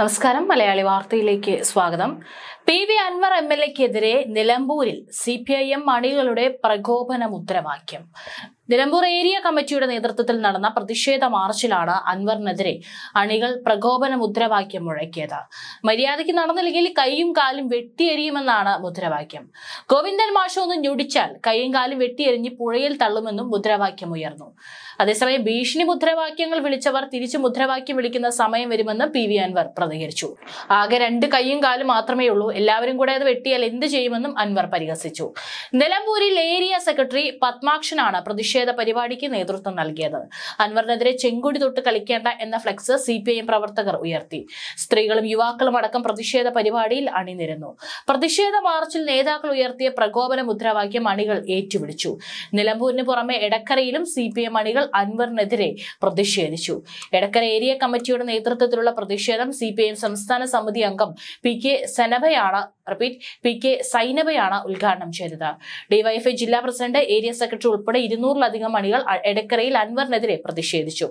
നമസ്കാരം മലയാളി വാർത്തയിലേക്ക് സ്വാഗതം P V Anvar M L എക്കെതിരെ നിലമ്പൂരിൽ സി പി ഐ എം അണികളുടെ പ്രകോപനം നിലമ്പൂർ ഏരിയ കമ്മിറ്റിയുടെ നേതൃത്വത്തിൽ നടന്ന പ്രതിഷേധ മാർച്ചിലാണ് അൻവറിനെതിരെ അണികൾ പ്രകോപന മുദ്രാവാക്യം മുഴക്കിയത് മര്യാദയ്ക്ക് നടന്നില്ലെങ്കിൽ കൈയും കാലും വെട്ടിയെറിയുമെന്നാണ് മുദ്രാവാക്യം ഗോവിന്ദൻ മാഷ് ഒന്ന് ഞൊടിച്ചാൽ കൈയും കാലും വെട്ടിയെറിഞ്ഞ് പുഴയിൽ തള്ളുമെന്നും മുദ്രാവാക്യം ഉയർന്നു അതേസമയം ഭീഷണി മുദ്രാവാക്യങ്ങൾ വിളിച്ചവർ തിരിച്ചു മുദ്രാവാക്യം വിളിക്കുന്ന സമയം വരുമെന്ന് പി വി അൻവർ പ്രതികരിച്ചു ആകെ രണ്ട് കൈയും കാലും മാത്രമേ ഉള്ളൂ എല്ലാവരും കൂടെ അത് വെട്ടിയാൽ എന്ത് ചെയ്യുമെന്നും അൻവർ പരിഹസിച്ചു നിലമ്പൂരിൽ ഏരിയ സെക്രട്ടറി പത്മാക്ഷനാണ് പ്രതിഷേധ പ്രതിഷേധ പരിപാടിക്ക് നേതൃത്വം നൽകിയത് അൻവറിനെതിരെ ചെങ്കൊടി തൊട്ട് കളിക്കേണ്ട എന്ന ഫ്ലെക്സ് സി പ്രവർത്തകർ ഉയർത്തി സ്ത്രീകളും യുവാക്കളും അടക്കം പ്രതിഷേധ പരിപാടിയിൽ അണിനിരന്നു പ്രതിഷേധ മാർച്ചിൽ നേതാക്കൾ ഉയർത്തിയ പ്രകോപന മുദ്രാവാക്യം അണികൾ ഏറ്റുപിടിച്ചു നിലമ്പൂരിന് പുറമെ എടക്കരയിലും സി പി എം അണികൾ അൻവറിനെതിരെ പ്രതിഷേധിച്ചു എടക്കര ഏരിയ കമ്മിറ്റിയുടെ നേതൃത്വത്തിലുള്ള പ്രതിഷേധം സി പി എം സംസ്ഥാന സമിതി അംഗം പി കെ സനഭയാണ് റിപ്പീറ്റ് പി കെ സൈനബയാണ് ഉദ്ഘാടനം ചെയ്തത് ഡിവൈഎഫ്ഐ ജില്ലാ പ്രസിഡന്റ് ഏരിയ സെക്രട്ടറി ഉൾപ്പെടെ ഇരുന്നൂറിലധികം നൂറിലധികം മണികൾ എടക്കരയിൽ അൻവറിനെതിരെ പ്രതിഷേധിച്ചു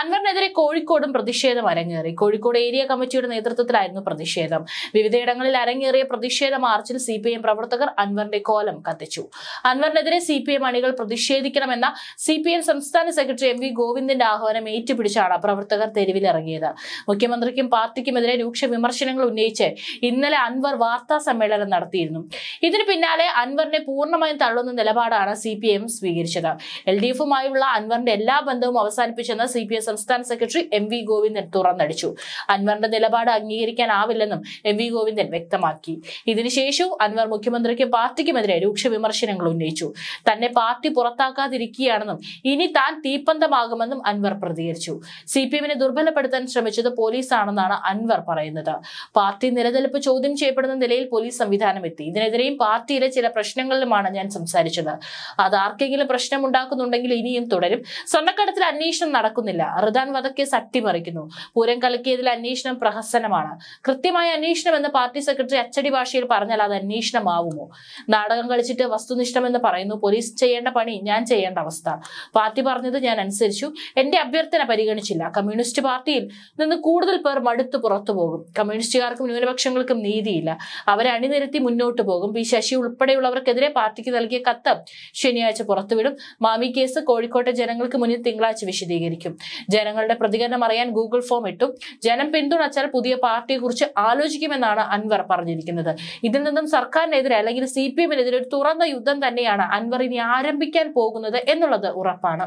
അൻവറിനെതിരെ കോഴിക്കോടും പ്രതിഷേധം അരങ്ങേറി കോഴിക്കോട് ഏരിയ കമ്മിറ്റിയുടെ നേതൃത്വത്തിലായിരുന്നു പ്രതിഷേധം വിവിധയിടങ്ങളിൽ അരങ്ങേറിയ പ്രതിഷേധ മാർച്ചിൽ സി പി എം പ്രവർത്തകർ അൻവറിന്റെ കോലം കത്തിച്ചു അൻവറിനെതിരെ സി പി എം അണികൾ പ്രതിഷേധിക്കണമെന്ന സി പി എം സംസ്ഥാന സെക്രട്ടറി എം വി ഗോവിന്ദിന്റെ ആഹ്വാനം ഏറ്റുപിടിച്ചാണ് പ്രവർത്തകർ തെരുവിലിറങ്ങിയത് മുഖ്യമന്ത്രിക്കും പാർട്ടിക്കുമെതിരെ രൂക്ഷ വിമർശനങ്ങൾ ഉന്നയിച്ച് ഇന്നലെ അൻവർ വാർത്താ സമ്മേളനം നടത്തിയിരുന്നു ഇതിന് പിന്നാലെ അൻവറിനെ പൂർണ്ണമായും തള്ളുന്ന നിലപാടാണ് സി പി എം സ്വീകരിച്ചത് എൽ ഡി എഫുമായുള്ള അൻവറിന്റെ എല്ലാ ബന്ധവും അവസാനിപ്പിച്ചെന്ന് സി പി ഐ സംസ്ഥാന സെക്രട്ടറി എം വി ഗോവിന്ദൻ തുറന്നടിച്ചു അൻവറിന്റെ നിലപാട് അംഗീകരിക്കാനാവില്ലെന്നും എം വി ഗോവിന്ദൻ വ്യക്തമാക്കി ഇതിനുശേഷവും അൻവർ മുഖ്യമന്ത്രിക്കും പാർട്ടിക്കുമെതിരെ രൂക്ഷ വിമർശനങ്ങൾ ഉന്നയിച്ചു തന്നെ പാർട്ടി പുറത്താക്കാതിരിക്കുകയാണെന്നും ഇനി താൻ തീപ്പന്തമാകുമെന്നും അൻവർ പ്രതികരിച്ചു സി പി എമ്മിനെ ദുർബലപ്പെടുത്താൻ ശ്രമിച്ചത് പോലീസാണെന്നാണ് അൻവർ പറയുന്നത് പാർട്ടി നിലനിൽപ്പ് ചോദ്യം ചെയ്യപ്പെടുന്ന നിലയിൽ പോലീസ് സംവിധാനം എത്തി ഇതിനെതിരെയും പാർട്ടിയിലെ ചില പ്രശ്നങ്ങളിലുമാണ് ഞാൻ സംസാരിച്ചത് അത് ആർക്കെങ്കിലും പ്രശ്നമുണ്ട് ഉണ്ടാക്കുന്നുണ്ടെങ്കിൽ ഇനിയും തുടരും സ്വർണ്ണക്കടത്തിൽ അന്വേഷണം നടക്കുന്നില്ല റിദാൻ വധക്കേസ് അട്ടിമറിക്കുന്നു പൂരം കലക്കിയതിൽ അന്വേഷണം പ്രഹസനമാണ് കൃത്യമായ അന്വേഷണം എന്ന് പാർട്ടി സെക്രട്ടറി അച്ചടി ഭാഷയിൽ പറഞ്ഞാൽ അത് അന്വേഷണമാവുമോ നാടകം കളിച്ചിട്ട് വസ്തുനിഷ്ഠമെന്ന് പറയുന്നു പോലീസ് ചെയ്യേണ്ട പണി ഞാൻ ചെയ്യേണ്ട അവസ്ഥ പാർട്ടി പറഞ്ഞത് ഞാൻ അനുസരിച്ചു എന്റെ അഭ്യർത്ഥന പരിഗണിച്ചില്ല കമ്മ്യൂണിസ്റ്റ് പാർട്ടിയിൽ നിന്ന് കൂടുതൽ പേർ മടുത്തു പുറത്തു പോകും കമ്മ്യൂണിസ്റ്റുകാർക്കും ന്യൂനപക്ഷങ്ങൾക്കും നീതിയില്ല അവരെ അണിനിരത്തി മുന്നോട്ട് പോകും പി ശശി ഉൾപ്പെടെയുള്ളവർക്കെതിരെ പാർട്ടിക്ക് നൽകിയ കത്ത് ശനിയാഴ്ച പുറത്തുവിടും മാമി കേസ് കോഴിക്കോട്ടെ ജനങ്ങൾക്ക് മുന്നിൽ തിങ്കളാഴ്ച വിശദീകരിക്കും ജനങ്ങളുടെ പ്രതികരണം അറിയാൻ ഗൂഗിൾ ഫോം ഇട്ടു ജനം പിന്തുണച്ചാൽ പുതിയ പാർട്ടിയെക്കുറിച്ച് ആലോചിക്കുമെന്നാണ് അൻവർ പറഞ്ഞിരിക്കുന്നത് ഇതിൽ നിന്നും സർക്കാരിനെതിരെ അല്ലെങ്കിൽ സി പി എമ്മിനെതിരെ ഒരു തുറന്ന യുദ്ധം തന്നെയാണ് അൻവർ ഇനി ആരംഭിക്കാൻ പോകുന്നത് എന്നുള്ളത് ഉറപ്പാണ്